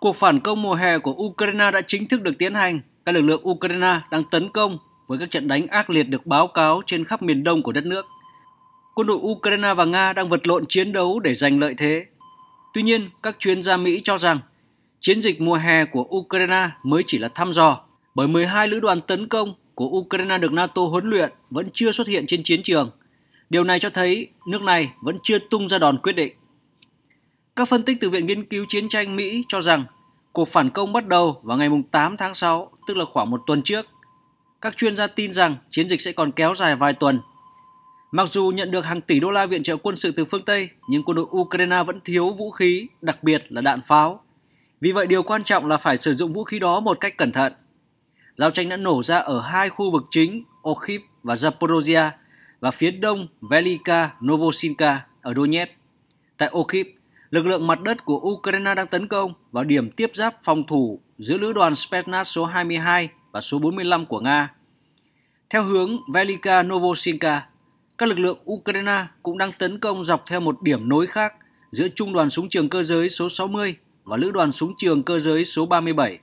Cuộc phản công mùa hè của Ukraine đã chính thức được tiến hành. Các lực lượng Ukraine đang tấn công với các trận đánh ác liệt được báo cáo trên khắp miền đông của đất nước. Quân đội Ukraine và Nga đang vật lộn chiến đấu để giành lợi thế. Tuy nhiên, các chuyên gia Mỹ cho rằng chiến dịch mùa hè của Ukraine mới chỉ là thăm dò bởi 12 lữ đoàn tấn công của Ukraine được NATO huấn luyện vẫn chưa xuất hiện trên chiến trường. Điều này cho thấy nước này vẫn chưa tung ra đòn quyết định. Các phân tích từ Viện Nghiên cứu Chiến tranh Mỹ cho rằng cuộc phản công bắt đầu vào ngày 8 tháng 6, tức là khoảng một tuần trước. Các chuyên gia tin rằng chiến dịch sẽ còn kéo dài vài tuần. Mặc dù nhận được hàng tỷ đô la viện trợ quân sự từ phương Tây, nhưng quân đội Ukraine vẫn thiếu vũ khí, đặc biệt là đạn pháo. Vì vậy điều quan trọng là phải sử dụng vũ khí đó một cách cẩn thận. Giao tranh đã nổ ra ở hai khu vực chính, Okhiv và Zaporozhia, và phía đông Velika Novosinka ở Donetsk. Tại Okhiv, lực lượng mặt đất của Ukraine đang tấn công vào điểm tiếp giáp phòng thủ giữa lữ đoàn Spetsnaz số 22 và số 45 của Nga. Theo hướng Velika Novosinka, các lực lượng Ukraine cũng đang tấn công dọc theo một điểm nối khác giữa Trung đoàn súng trường cơ giới số 60 và Lữ đoàn súng trường cơ giới số 37.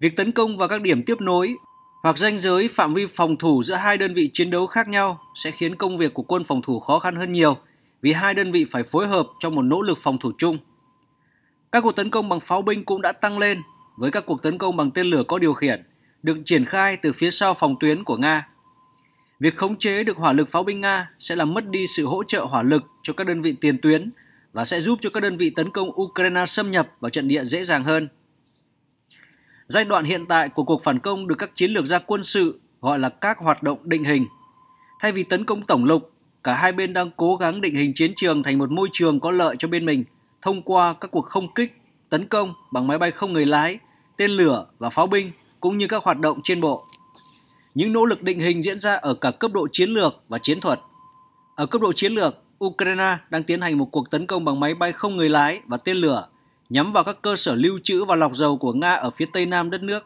Việc tấn công vào các điểm tiếp nối hoặc ranh giới phạm vi phòng thủ giữa hai đơn vị chiến đấu khác nhau sẽ khiến công việc của quân phòng thủ khó khăn hơn nhiều – vì hai đơn vị phải phối hợp trong một nỗ lực phòng thủ chung. Các cuộc tấn công bằng pháo binh cũng đã tăng lên với các cuộc tấn công bằng tên lửa có điều khiển được triển khai từ phía sau phòng tuyến của Nga. Việc khống chế được hỏa lực pháo binh Nga sẽ làm mất đi sự hỗ trợ hỏa lực cho các đơn vị tiền tuyến và sẽ giúp cho các đơn vị tấn công Ukraine xâm nhập vào trận địa dễ dàng hơn. Giai đoạn hiện tại của cuộc phản công được các chiến lược gia quân sự gọi là các hoạt động định hình. Thay vì tấn công tổng lực cả hai bên đang cố gắng định hình chiến trường thành một môi trường có lợi cho bên mình thông qua các cuộc không kích, tấn công bằng máy bay không người lái, tên lửa và pháo binh cũng như các hoạt động trên bộ. Những nỗ lực định hình diễn ra ở cả cấp độ chiến lược và chiến thuật. Ở cấp độ chiến lược, Ukraine đang tiến hành một cuộc tấn công bằng máy bay không người lái và tên lửa nhắm vào các cơ sở lưu trữ và lọc dầu của Nga ở phía tây nam đất nước,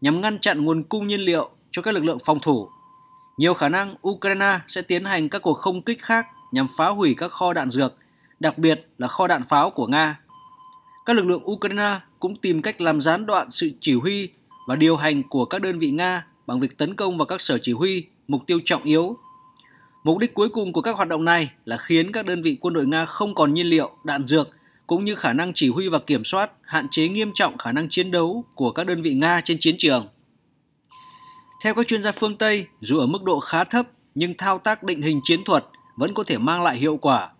nhằm ngăn chặn nguồn cung nhiên liệu cho các lực lượng phòng thủ nhiều khả năng Ukraine sẽ tiến hành các cuộc không kích khác nhằm phá hủy các kho đạn dược, đặc biệt là kho đạn pháo của Nga. Các lực lượng Ukraine cũng tìm cách làm gián đoạn sự chỉ huy và điều hành của các đơn vị Nga bằng việc tấn công vào các sở chỉ huy, mục tiêu trọng yếu. Mục đích cuối cùng của các hoạt động này là khiến các đơn vị quân đội Nga không còn nhiên liệu, đạn dược cũng như khả năng chỉ huy và kiểm soát, hạn chế nghiêm trọng khả năng chiến đấu của các đơn vị Nga trên chiến trường. Theo các chuyên gia phương Tây, dù ở mức độ khá thấp nhưng thao tác định hình chiến thuật vẫn có thể mang lại hiệu quả.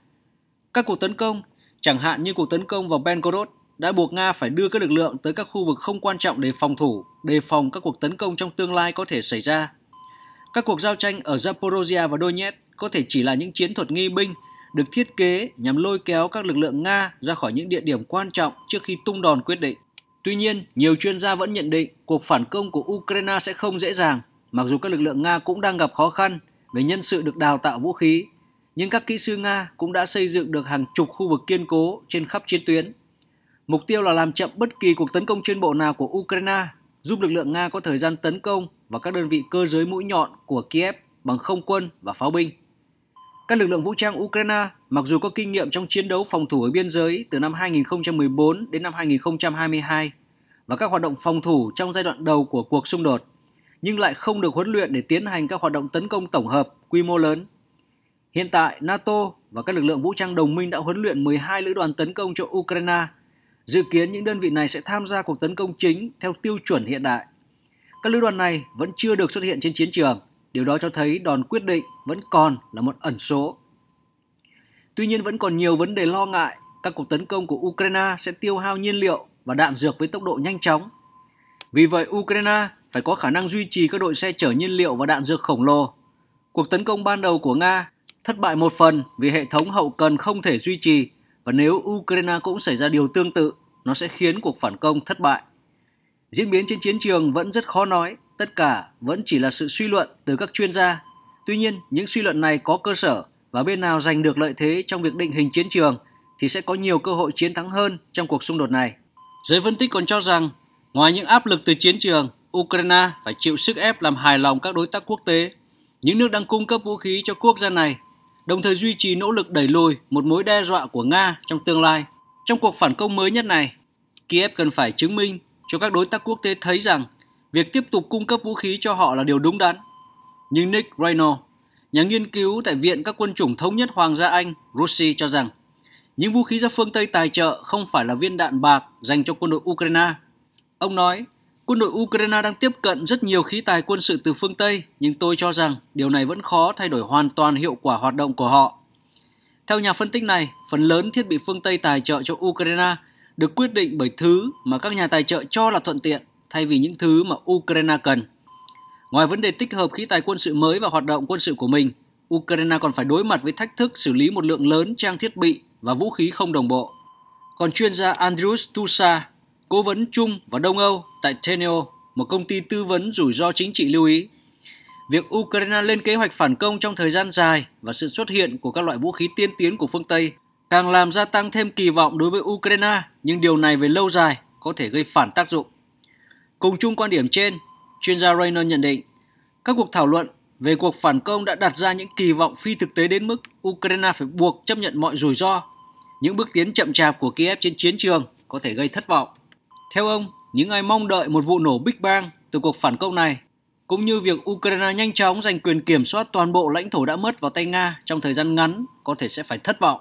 Các cuộc tấn công, chẳng hạn như cuộc tấn công vào Belgorod, đã buộc Nga phải đưa các lực lượng tới các khu vực không quan trọng để phòng thủ, đề phòng các cuộc tấn công trong tương lai có thể xảy ra. Các cuộc giao tranh ở Zaporozhia và Donetsk có thể chỉ là những chiến thuật nghi binh được thiết kế nhằm lôi kéo các lực lượng Nga ra khỏi những địa điểm quan trọng trước khi tung đòn quyết định. Tuy nhiên, nhiều chuyên gia vẫn nhận định cuộc phản công của Ukraine sẽ không dễ dàng, mặc dù các lực lượng Nga cũng đang gặp khó khăn về nhân sự được đào tạo vũ khí. Nhưng các kỹ sư Nga cũng đã xây dựng được hàng chục khu vực kiên cố trên khắp chiến tuyến. Mục tiêu là làm chậm bất kỳ cuộc tấn công trên bộ nào của Ukraine, giúp lực lượng Nga có thời gian tấn công và các đơn vị cơ giới mũi nhọn của Kiev bằng không quân và pháo binh. Các lực lượng vũ trang Ukraine, mặc dù có kinh nghiệm trong chiến đấu phòng thủ ở biên giới từ năm 2014 đến năm 2022 và các hoạt động phòng thủ trong giai đoạn đầu của cuộc xung đột, nhưng lại không được huấn luyện để tiến hành các hoạt động tấn công tổng hợp quy mô lớn. Hiện tại, NATO và các lực lượng vũ trang đồng minh đã huấn luyện 12 lữ đoàn tấn công cho Ukraine. Dự kiến những đơn vị này sẽ tham gia cuộc tấn công chính theo tiêu chuẩn hiện đại. Các lữ đoàn này vẫn chưa được xuất hiện trên chiến trường Điều đó cho thấy đòn quyết định vẫn còn là một ẩn số. Tuy nhiên vẫn còn nhiều vấn đề lo ngại, các cuộc tấn công của Ukraine sẽ tiêu hao nhiên liệu và đạn dược với tốc độ nhanh chóng. Vì vậy Ukraine phải có khả năng duy trì các đội xe chở nhiên liệu và đạn dược khổng lồ. Cuộc tấn công ban đầu của Nga thất bại một phần vì hệ thống hậu cần không thể duy trì và nếu Ukraine cũng xảy ra điều tương tự, nó sẽ khiến cuộc phản công thất bại. Diễn biến trên chiến trường vẫn rất khó nói Tất cả vẫn chỉ là sự suy luận từ các chuyên gia. Tuy nhiên, những suy luận này có cơ sở và bên nào giành được lợi thế trong việc định hình chiến trường thì sẽ có nhiều cơ hội chiến thắng hơn trong cuộc xung đột này. Giới phân tích còn cho rằng, ngoài những áp lực từ chiến trường, Ukraine phải chịu sức ép làm hài lòng các đối tác quốc tế, những nước đang cung cấp vũ khí cho quốc gia này, đồng thời duy trì nỗ lực đẩy lùi một mối đe dọa của Nga trong tương lai. Trong cuộc phản công mới nhất này, Kiev cần phải chứng minh cho các đối tác quốc tế thấy rằng Việc tiếp tục cung cấp vũ khí cho họ là điều đúng đắn. Nhưng Nick Reno, nhà nghiên cứu tại Viện các quân chủng thống nhất Hoàng gia Anh, Russi cho rằng những vũ khí do phương Tây tài trợ không phải là viên đạn bạc dành cho quân đội Ukraine. Ông nói, quân đội Ukraine đang tiếp cận rất nhiều khí tài quân sự từ phương Tây, nhưng tôi cho rằng điều này vẫn khó thay đổi hoàn toàn hiệu quả hoạt động của họ. Theo nhà phân tích này, phần lớn thiết bị phương Tây tài trợ cho Ukraine được quyết định bởi thứ mà các nhà tài trợ cho là thuận tiện thay vì những thứ mà Ukraine cần. Ngoài vấn đề tích hợp khí tài quân sự mới và hoạt động quân sự của mình, Ukraine còn phải đối mặt với thách thức xử lý một lượng lớn trang thiết bị và vũ khí không đồng bộ. Còn chuyên gia Andrius Tusa, cố vấn chung và Đông Âu tại Teneo, một công ty tư vấn rủi ro chính trị lưu ý, việc Ukraine lên kế hoạch phản công trong thời gian dài và sự xuất hiện của các loại vũ khí tiên tiến của phương Tây càng làm gia tăng thêm kỳ vọng đối với Ukraine, nhưng điều này về lâu dài có thể gây phản tác dụng. Cùng chung quan điểm trên, chuyên gia Rayner nhận định, các cuộc thảo luận về cuộc phản công đã đặt ra những kỳ vọng phi thực tế đến mức Ukraine phải buộc chấp nhận mọi rủi ro. Những bước tiến chậm chạp của Kiev trên chiến trường có thể gây thất vọng. Theo ông, những ai mong đợi một vụ nổ Big Bang từ cuộc phản công này, cũng như việc Ukraine nhanh chóng giành quyền kiểm soát toàn bộ lãnh thổ đã mất vào tay Nga trong thời gian ngắn có thể sẽ phải thất vọng.